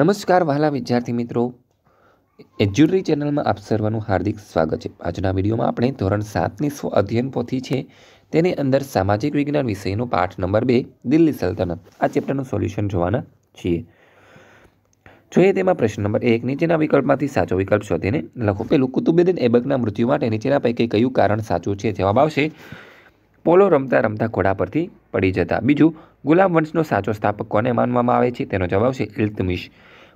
નમસ્કાર વહાલા વિદ્યાર્થી મિત્રો એજ્યુરી ચેનલમાં આપ સર્વનું હાર્દિક સ્વાગત છે આજના વિડીયોમાં આપણે ધોરણ સાતની સ્વ અધ્યયન પોથી છે તેની અંદર સામાજિક વિજ્ઞાન વિષયનો પાઠ નંબર બે દિલ્હી સલ્તનત આ ચેપ્ટરનું સોલ્યુશન જોવાના છીએ જોઈએ તેમાં પ્રશ્ન નંબર એક નીચેના વિકલ્પમાંથી સાચો વિકલ્પ શોધીને લખો પેલું કુતુબુદ્દીન એબકના મૃત્યુ માટે નીચેના પૈકી કયું કારણ સાચું છે જવાબ આવશે પોલો રમતા રમતા ઘોડા પરથી પડી જતા બીજું ગુલામ વંશનો સાચો સ્થાપક કોને માનવામાં આવે છે તેનો જવાબ છે ઇલ્તમિશ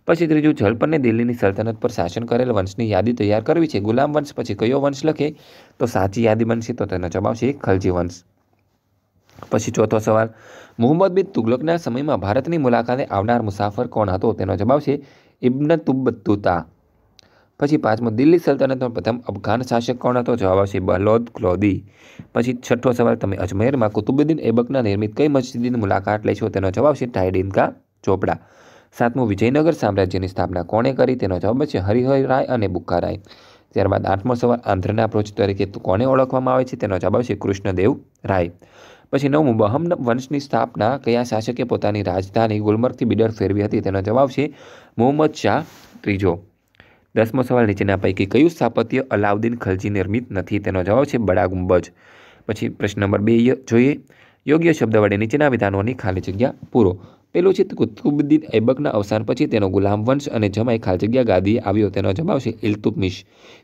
પછી ત્રીજું જલપરને દિલ્હીની સલ્તનત પર શાસન કરેલ વંશની યાદી તૈયાર કરવી છે ગુલામ વંશ પછી કયો વંશ લખે તો સાચી યાદી બનશે તો તેનો જવાબ છે ખલજી વંશ પછી ચોથો સવાલ મોહમ્મદ બિન તુગલકના સમયમાં ભારતની મુલાકાતે આવનાર મુસાફર કોણ હતો તેનો જવાબ છે ઇબ્ન તુબતુતા પછી પાંચમો દિલ્હી સલ્તનતનો પ્રથમ અફઘાન શાસક કોણ હતો જવાબ આવશે બહલોદ ક્લોદી પછી છઠ્ઠો સવાલ તમે અજમેરમાં કુતુબુદ્દીન એબકના નિર્મિત કઈ મસ્જિદની મુલાકાત લેશો તેનો જવાબ છે ટાઇડિન ચોપડા સાતમું વિજયનગર સામ્રાજ્યની સ્થાપના કોણે કરી તેનો જવાબ છે હરિહર રાય અને બુક્કા રાય ત્યારબાદ આઠમો સવાલ આંધ્રના પ્રોચ તરીકે કોને ઓળખવામાં આવે છે તેનો જવાબ આવશે કૃષ્ણદેવ રાય પછી નવમું બહમ વંશની સ્થાપના કયા શાસકે પોતાની રાજધાની ગુલમર્ગથી બિડર ફેરવી હતી તેનો જવાબ છે મોહમ્મદ શાહ ત્રીજો દસમો સવાલ નીચેના પૈકી કયું સ્થાપત્ય અલાઉદ્દીન ખલજી નિર્મિત નથી તેનો જવાબ છે બડા ગુંબજ પછી પ્રશ્ન નંબર બે જોઈએ યોગ્ય શબ્દ વડે નીચેના વિધાનોની ખાલી જગ્યા પૂરો પેલું છે કુતુબુદ્દીન ઐબકના અવસાન પછી તેનો ગુલામ વંશ અને જમાઈ જગ્યા ગાદીએ આવ્યો તેનો જવાબ છે ઇલતુતમિશ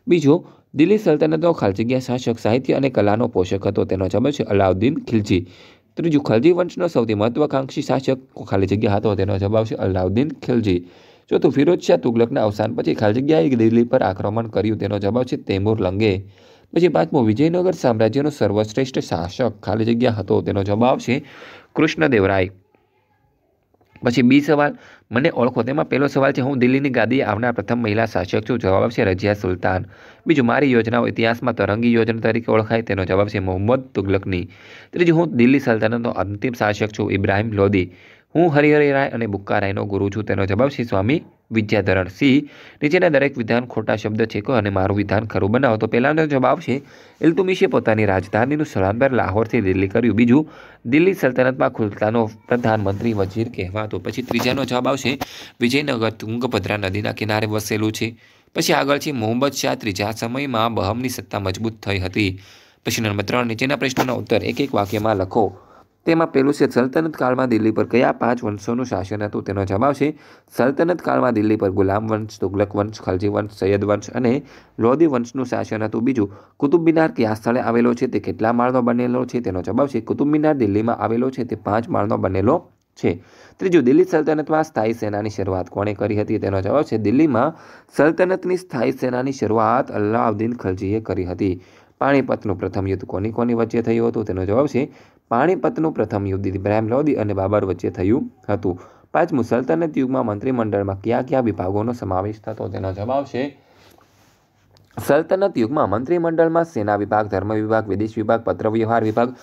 બીજો દિલ્હી સલ્તનતનો જગ્યા શાસક સાહિત્ય અને કલાનો પોષક હતો તેનો જવાબ છે અલાઉદ્દીન ખિલજી ત્રીજું ખલજી વંશનો સૌથી મહત્વાકાંક્ષી શાસક ખાલી જગ્યા હતો તેનો જવાબ છે અલાઉદ્દીન ખિલજી ચોથું ફિરોજ શાહ તુગલકના અવસાન પછી ખાલી જગ્યાએ દિલ્હી પર આક્રમણ કર્યું તેનો જવાબ છે તૈમુર લંગે પછી પાંચમો વિજયનગર સામ્રાજ્યનો સર્વશ્રેષ્ઠ શાસક ખાલી જગ્યા હતો તેનો જવાબ છે કૃષ્ણદેવરાય પછી બી સવાલ મને ઓળખો તેમાં પહેલો સવાલ છે હું દિલ્હીની ગાદી આવનાર પ્રથમ મહિલા શાસક છું જવાબ છે રજિયા સુલતાન બીજું મારી યોજનાઓ ઇતિહાસમાં તરંગી યોજના તરીકે ઓળખાય તેનો જવાબ છે મોહમ્મદ તુગલકની ત્રીજું હું દિલ્હી સલ્તનતનો અંતિમ શાસક છું ઇબ્રાહિમ લોદી હું હરિહરિ રાય અને બુક્કા રાયનો ગુરુ છું તેનો જવાબ શ્રી સ્વામી વિદ્યાધરણ સિંહ નીચેના દરેક વિધાન ખોટા શબ્દ છે કે અને મારું વિધાન ખરું બનાવો તો પહેલાંનો જવાબ છે ઇલ્તુમિશે પોતાની રાજધાનીનું સ્થળાંતર લાહોરથી દિલ્હી કર્યું બીજું દિલ્હી સલ્તનતમાં ખુલતાનો પ્રધાનમંત્રી વજીર કહેવાતો પછી ત્રીજાનો જવાબ આવશે વિજયનગર તુંગભદ્રા નદીના કિનારે વસેલું છે પછી આગળ છે મોહમ્મદ શાહ ત્રીજા સમયમાં બહમની સત્તા મજબૂત થઈ હતી પછી નંબર ત્રણ નીચેના પ્રશ્નોના ઉત્તર એક એક વાક્યમાં લખો તેમાં પહેલું છે સલ્તનત કાળમાં દિલ્હી પર કયા પાંચ વંશોનું શાસન હતું તેનો જવાબ છે સલ્તનત કાળમાં દિલ્હી પર ગુલામ વંશ તુગલક વંશ ખલજી વંશ સૈયદ વંશ અને લોધી વંશનું શાસન હતું બીજું કુતુબ મિનાર કયા સ્થળે આવેલો છે તે કેટલા માળનો બનેલો છે તેનો જવાબ છે કુતુબ મિનાર દિલ્હીમાં આવેલો છે તે પાંચ માળનો બનેલો છે ત્રીજું દિલ્હી સલ્તનતમાં સ્થાયી સેનાની શરૂઆત કોણે કરી હતી તેનો જવાબ છે દિલ્હીમાં સલ્તનતની સ્થાયી સેનાની શરૂઆત અલ્લાઉદ્દીન ખલજીએ કરી હતી પાણીપતનું પ્રથમ યુદ્ધ કોની કોની વચ્ચે થયું હતું તેનો જવાબ છે પાણીપતનું પ્રથમ યુદ્ધ ઇબ્રાહિમ લોદી અને બાબર વચ્ચે થયું હતું પાંચમું સલ્તનત યુગમાં મંત્રીમંડળમાં કયા કયા વિભાગોનો સમાવેશ થતો તેનો જવાબ છે સલ્તનત યુગમાં મંત્રીમંડળમાં સેના વિભાગ ધર્મ વિભાગ વિદેશ વિભાગ પત્રવ્યવહાર વિભાગ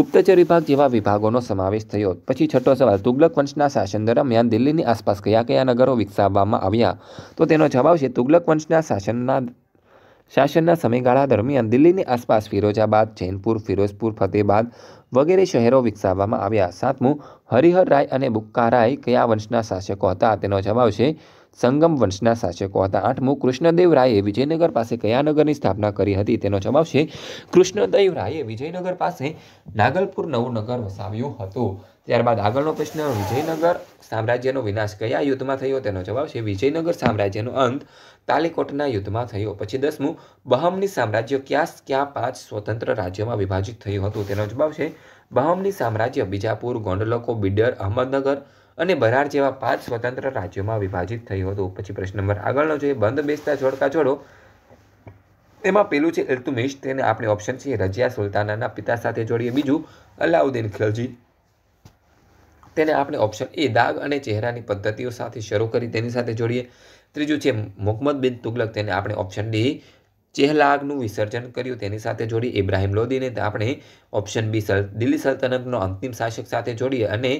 ગુપ્તચર વિભાગ જેવા વિભાગોનો સમાવેશ થયો પછી છઠ્ઠો સવાલ તુગલક વંશના શાસન દરમિયાન દિલ્હીની આસપાસ કયા કયા નગરો વિકસાવવામાં આવ્યા તો તેનો જવાબ છે તુગલક વંશના શાસનના શાસનના સમયગાળા દરમિયાન દિલ્હીની આસપાસ ફિરોજાબાદ જૈનપુર ફિરોઝપુર ફતેબાદ વગેરે શહેરો વિકસાવવામાં આવ્યા સાતમું હરિહર રાય અને બુક્કારાય કયા વંશના શાસકો હતા તેનો જવાબ છે સંગમ વંશના શાસકો હતા આઠમું કૃષ્ણદેવ રાયે વિજયનગર પાસે કયા નગરની સ્થાપના કરી હતી તેનો જવાબ છે કૃષ્ણદેવ રાયે વિજયનગર પાસે નાગલપુર નવું નગર વસાવ્યું હતું ત્યારબાદ આગળનો પ્રશ્ન વિજયનગર સામ્રાજ્યનો વિનાશ કયા યુદ્ધમાં થયો તેનો જવાબ છે વિજયનગર સામ્રાજ્યનો અંત તાલિકોટના યુદ્ધમાં થયો પછી દસમું બહમની સામ્રાજ્ય ક્યાં ક્યાં પાંચ સ્વતંત્ર રાજ્યોમાં વિભાજિત થયું હતું તેનો જવાબ છે બહમની સામ્રાજ્ય બીજાપુર ગોંડલકો બિડર અહમદનગર અને બરાર જેવા પાંચ સ્વતંત્ર રાજ્યોમાં વિભાજિત થયું હતું પછી પ્રશ્ન નંબર આગળનો જોઈએ બંધ બેસતા જોડકા જોડો તેમાં પેલું છે ઇલ્તુમિશ તેને આપણે ઓપ્શન છે રજિયા સુલતાનાના પિતા સાથે જોડીએ બીજું અલાઉદ્દીન ખિલજી તેને આપણે ઓપ્શન એ દાગ અને ચહેરાની પદ્ધતિઓ સાથે શરૂ કરી તેની સાથે જોડીએ ત્રીજું છે મોહમ્મદ બિન તુગલક તેને આપણે ઓપ્શન ડી ચેહલાગનું વિસર્જન કર્યું તેની સાથે જોડી ઇબ્રાહિમ લોદીને આપણે ઓપ્શન બી સલ દિલ્હી સલ્તનતનો અંતિમ શાસક સાથે જોડીએ અને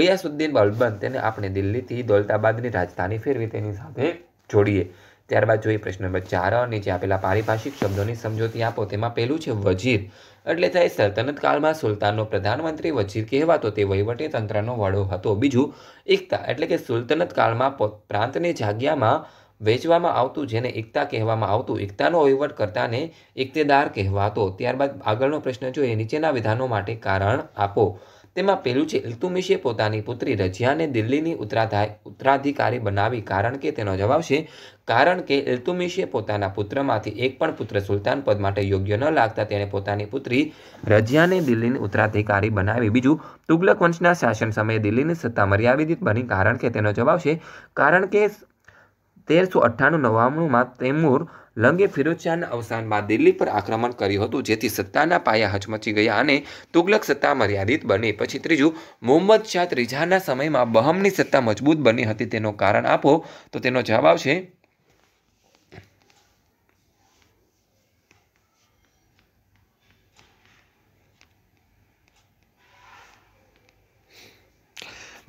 ગયાસુદ્દીન બલબન તેને આપણે દિલ્હીથી દોલતાબાદની રાજધાની ફેરવી તેની સાથે જોડીએ ત્યારબાદ જોઈએ પ્રશ્ન નંબર ચાર જે આપેલા પારિભાષિક શબ્દોની સમજૂતી આપો તેમાં પહેલું છે વજીર એટલે થાય સલ્તનત કાળમાં સુલતાનનો પ્રધાનમંત્રી વજીર કહેવાતો તે વહીવટી તંત્રનો વડો હતો બીજું એકતા એટલે કે સુલતનત કાળમાં પ્રાંતની જાગ્યામાં વેચવામાં આવતું જેને એકતા કહેવામાં આવતું એકતાનો વહીવટ કરતાને એકતેદાર કહેવાતો ત્યારબાદ આગળનો પ્રશ્ન જોઈએ નીચેના વિધાનો માટે કારણ આપો તેમાં પહેલું છે ઇલ્તુમિશે પોતાની પુત્રી રજિયાને દિલ્હીની ઉત્તરાધિકારી બનાવી કારણ કે તેનો જવાબ છે કારણ કે ઇલ્તુમિશે પોતાના પુત્રમાંથી એક પણ પુત્ર સુલતાન પદ માટે યોગ્ય ન લાગતા તેણે પોતાની પુત્રી રજિયાને દિલ્હીની ઉત્તરાધિકારી બનાવી બીજું તુગલક વંશના શાસન સમયે દિલ્હીની સત્તા મર્યાદિત બની કારણ કે તેનો જવાબ છે કારણ કે તેરસો અઠ્ઠાણું નવ્વાણુંમાં તૈમૂર લંગે ફિરોજશાહના અવસાન દિલ્હી પર આક્રમણ કર્યું હતું જેથી સત્તાના પાયા હચમચી ગયા અને તુગલક સત્તા મર્યાદિત બની પછી ત્રીજું મોહમ્મદ શાહ ત્રીજાના સમયમાં બહમની સત્તા મજબૂત બની હતી તેનું કારણ આપો તો તેનો જવાબ છે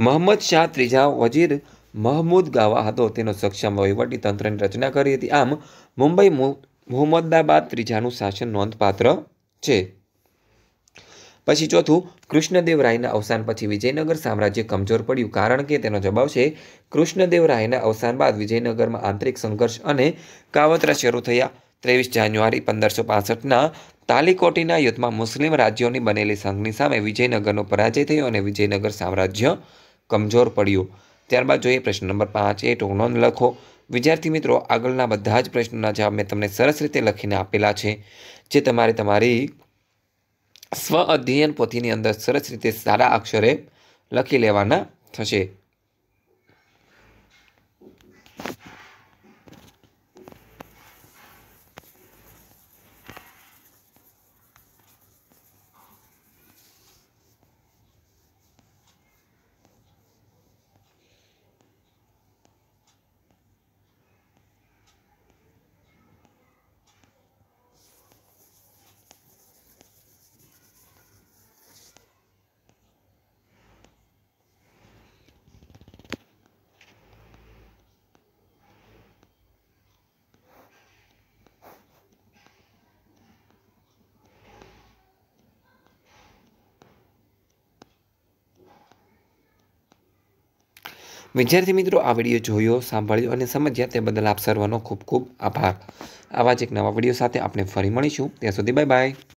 મોહમ્મદ શાહ ત્રીજા વજીર મહમૂદ ગાવા હતો તેનો સક્ષમ તંત્રની રચના કરી હતી આમ મુંબઈ મોહમ્મદાબાદ ત્રીજાનું શાસન નોંધપાત્ર છે પછી ચોથું કૃષ્ણદેવરાયના અવસાન પછી વિજયનગર સામ્રાજ્ય કમજોર પડ્યું કારણ કે તેનો જવાબ છે કૃષ્ણદેવરાયના અવસાન બાદ વિજયનગરમાં આંતરિક સંઘર્ષ અને કાવતરા શરૂ થયા ત્રેવીસ જાન્યુઆરી પંદરસો પાસઠના તાલીકોટીના યુદ્ધમાં મુસ્લિમ રાજ્યોની બનેલી સંઘની સામે વિજયનગરનો પરાજય થયો અને વિજયનગર સામ્રાજ્ય કમજોર પડ્યું ત્યારબાદ જોઈએ પ્રશ્ન નંબર પાંચ એ ટોકનોન લખો વિદ્યાર્થી મિત્રો આગળના બધા જ પ્રશ્નોના જવાબ મેં તમને સરસ રીતે લખીને આપેલા છે જે તમારે તમારી સ્વ અધ્યયન પોથીની અંદર સરસ રીતે સારા અક્ષરે લખી લેવાના થશે વિદ્યાર્થી મિત્રો આ વિડીયો જોયો સાંભળ્યો અને સમજ્યા તે બદલ આપ સર્વનો ખૂબ ખૂબ આભાર આવા જ એક નવા વિડીયો સાથે આપણે ફરી મળીશું ત્યાં સુધી બાય બાય